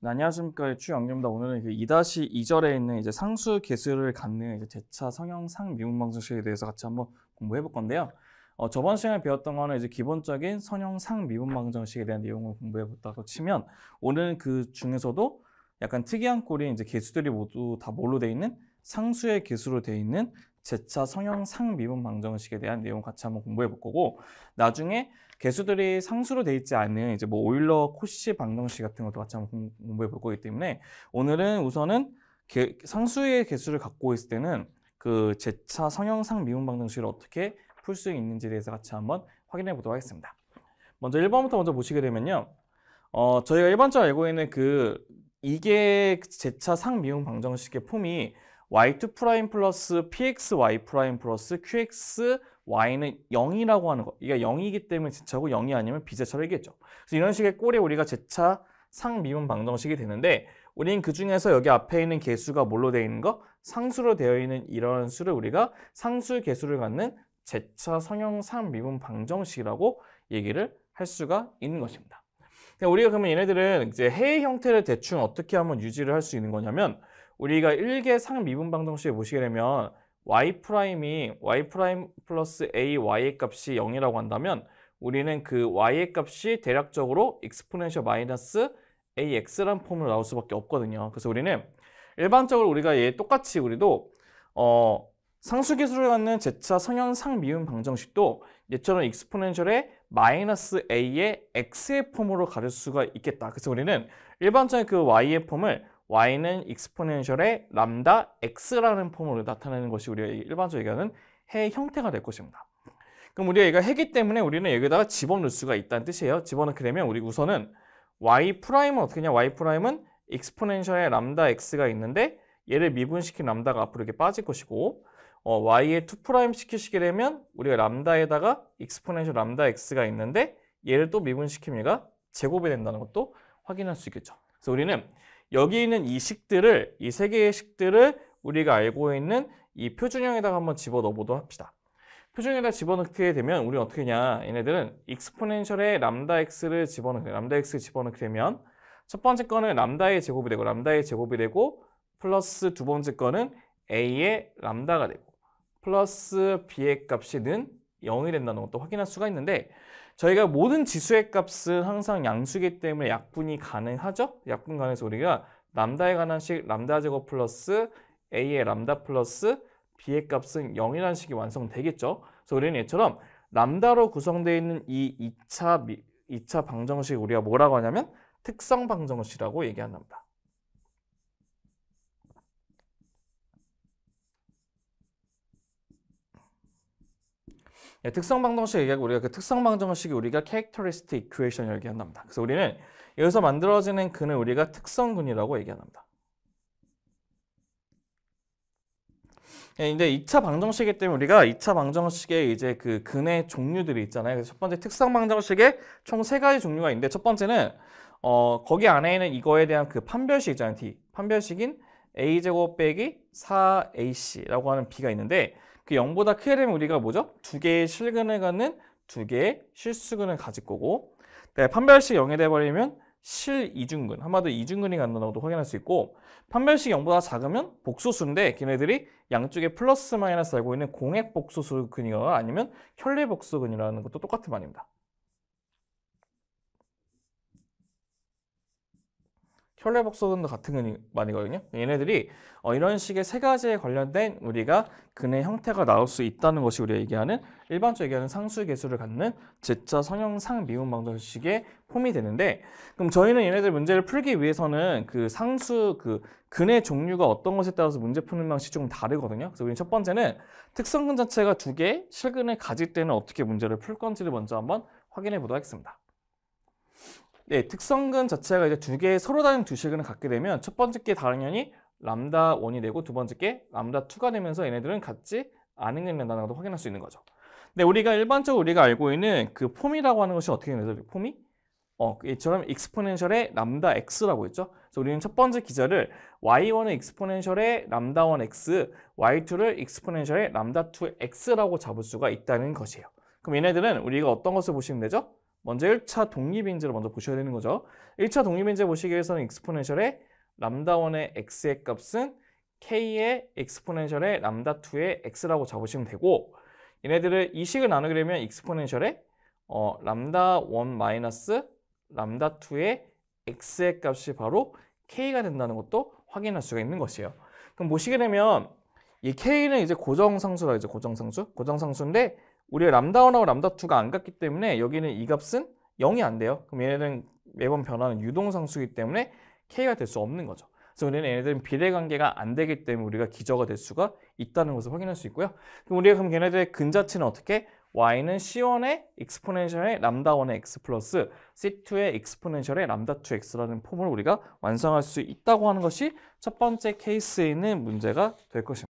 안녕하십니까 추영입니다 오늘은 그 2-2절에 있는 이제 상수 개수를 갖는 이제 제차 성형상 미분 방정식에 대해서 같이 한번 공부해 볼 건데요. 어, 저번 시간에 배웠던 거는 이제 기본적인 성형상 미분 방정식에 대한 내용을 공부해 봤다고 치면 오늘은 그 중에서도 약간 특이한 꼴이 이제 개수들이 모두 다 뭘로 돼 있는 상수의 개수로 돼 있는 제차 성형 상미분 방정식에 대한 내용 같이 한번 공부해 볼 거고 나중에 개수들이 상수로 돼 있지 않은 이제 뭐 오일러 코시 방정식 같은 것도 같이 한번 공부해 볼 거기 때문에 오늘은 우선은 개, 상수의 개수를 갖고 있을 때는 그 제차 성형상 미분 방정식을 어떻게 풀 수 있는지에 대해서 같이 한번 확인해 보도록 하겠습니다. 먼저 1번부터 먼저 보시게 되면요. 어, 저희가 일반적으로 알고 있는 그 이게 제차 상미분 방정식의 폼이 y2 프라임 플러스 pxy 프라임 플러스 qxy는 0이라고 하는 거. 이게 0이기 때문에 제차고 0이 아니면 비제차를 얘기했죠. 그래서 이런 식의 꼴에 우리가 제차 상미분 방정식이 되는데 우리는 그중에서 여기 앞에 있는 개수가 뭘로 되어 있는 거? 상수로 되어 있는 이런 수를 우리가 상수 개수를 갖는 제차 성형 상미분 방정식이라고 얘기를 할 수가 있는 것입니다. 우리가 그러면 얘네들은 이제 해의 형태를 대충 어떻게 하면 유지를 할 수 있는 거냐면 우리가 1개 상미분 방정식을 보시게 되면 y 프라임이 y 프라임 플러스 a y의 값이 0이라고 한다면 우리는 그 y의 값이 대략적으로 exponential 마이너스 a x 란 폼으로 나올 수밖에 없거든요. 그래서 우리는 일반적으로 우리가 얘 똑같이 우리도 어 상수기술을 갖는 제차 성형 상미음 방정식도 얘처럼 익스포넨셜의 마이너스 a의 x의 폼으로 가릴 수가 있겠다. 그래서 우리는 일반적인 그 y의 폼을 y는 익스포넨셜의 람다 x라는 폼으로 나타내는 것이 우리가 일반적으로 얘기하는 해 형태가 될 것입니다. 그럼 우리가 얘가 해기 때문에 우리는 여기다가 집어넣을 수가 있다는 뜻이에요. 집어넣게 되면 우리 우선은 y 프라임은 어떻게 냐 y 프라임은 익스포넨셜의 람다 x가 있는데 얘를 미분시킨 람다가 앞으로 이렇게 빠질 것이고 어, y의 2 프라임 시키시게 되면 우리가 람다에다가 익스포넨셜 람다 x가 있는데 얘를 또 미분시키면 얘가 제곱이 된다는 것도 확인할 수 있겠죠. 그래서 우리는 여기 있는 이 식들을 이 세 개의 식들을 우리가 알고 있는 이 표준형에다가 한번 집어넣어 보도록 합시다. 표준형에다 집어넣게 되면 우리는 어떻게 냐 얘네들은 익스포넨셜에 람다 x를 집어넣게 람다 x 집어넣게 되면 첫 번째 건은 람다의 제곱이 되고 람다의 제곱이 되고 플러스 두 번째 건은 a의 람다가 되고 플러스 b의 값이 는 0이 된다는 것도 확인할 수가 있는데 저희가 모든 지수의 값은 항상 양수기 때문에 약분이 가능하죠? 약분 가능해서 우리가 람다에 관한 식 람다 제곱 플러스 A의 람다 플러스 B의 값은 0이라는 식이 완성되겠죠? 그래서 우리는 얘처럼 람다로 구성되어 있는 이 2차, 2차 방정식 우리가 뭐라고 하냐면 특성 방정식이라고 얘기한답니다. 예, 특성 방정식 얘기하고 우리가 그 특성 방정식이 우리가 characteristic equation을 얘기한답니다. 그래서 우리는 여기서 만들어지는 근을 우리가 특성근이라고 얘기한답니다. 예, 근데 2차 방정식이기 때문에 우리가 2차 방정식의 이제 그 근의 종류들이 있잖아요. 그래서 첫 번째 특성 방정식에 총세 가지 종류가 있는데 첫 번째는 어, 거기 안에 있는 이거에 대한 그 판별식 있잖아요. D. 판별식인 a제곱 빼기 4ac라고 하는 b가 있는데 그 0보다 크게 되면 우리가 뭐죠? 두 개의 실근을 갖는 두 개의 실수근을 가질 거고 네, 판별식 0이 돼버리면 실이중근, 한마디로 이중근이 간다고 도 확인할 수 있고 판별식 0보다 작으면 복소수인데 걔네들이 양쪽에 플러스 마이너스 알고 있는 공액복수수근이거나 아니면 혈내복수근이라는 것도 똑같은 말입니다. 혈내복소도 같은 반이거든요. 얘네들이 어, 이런 식의 세 가지에 관련된 우리가 근의 형태가 나올 수 있다는 것이 우리가 얘기하는 일반적으로 얘기하는 상수의개수를 갖는 제자 성형상 미분 방정식의 폼이 되는데 그럼 저희는 얘네들 문제를 풀기 위해서는 그 상수 그 근의 종류가 어떤 것에 따라서 문제 푸는 방식이 조금 다르거든요. 그래서 우리 첫 번째는 특성근 자체가 두 개, 실근에 가질 때는 어떻게 문제를 풀 건지를 먼저 한번 확인해 보도록 하겠습니다. 네, 특성근 자체가 이제 두 개의 서로 다른 두 실근을 갖게 되면 첫 번째 게 당연히 람다 1이 되고 두 번째 게 람다 2가 되면서 얘네들은 같지 않은 근이 된다는 것도 확인할 수 있는 거죠. 근데 우리가 일반적으로 우리가 알고 있는 그 폼이라고 하는 것이 어떻게 되죠? 폼이 어, 이처럼 익스포넨셜의 람다 x라고 했죠. 그래서 우리는 첫 번째 기절를 y1의 익스포넨셜의 람다 1 x, y2를 익스포넨셜의 람다 2 x라고 잡을 수가 있다는 것이에요. 그럼 얘네들은 우리가 어떤 것을 보시면 되죠? 먼저 1차 독립인지를 먼저 보셔야 되는 거죠. 1차 독립인지 보시기 위해서는 익스포넨셜의 람다1의 x의 값은 k의 익스포넨셜의 람다2의 x라고 잡으시면 되고 얘네들을 이식을 나누게 되면 익스포넨셜의 어, 람다1 마이너스 람다2의 x의 값이 바로 k가 된다는 것도 확인할 수가 있는 것이에요. 그럼 보시게 되면 이 k는 이제 고정상수라 이제 고정상수, 고정상수인데 우리의 람다1하고 람다2가 안 같기 때문에 여기는 이 값은 0이 안 돼요. 그럼 얘네들은 매번 변하는 유동상수이기 때문에 k가 될 수 없는 거죠. 그래서 우리는 얘네들은 비례관계가 안 되기 때문에 우리가 기저가 될 수가 있다는 것을 확인할 수 있고요. 그럼 우리가 그럼 걔네들의 근자치는 어떻게? y는 c1의 익스포넨셜의 람다1의 x 플러스 c2의 익스포넨셜의 람다2x라는 폼을 우리가 완성할 수 있다고 하는 것이 첫 번째 케이스에 있는 문제가 될 것입니다.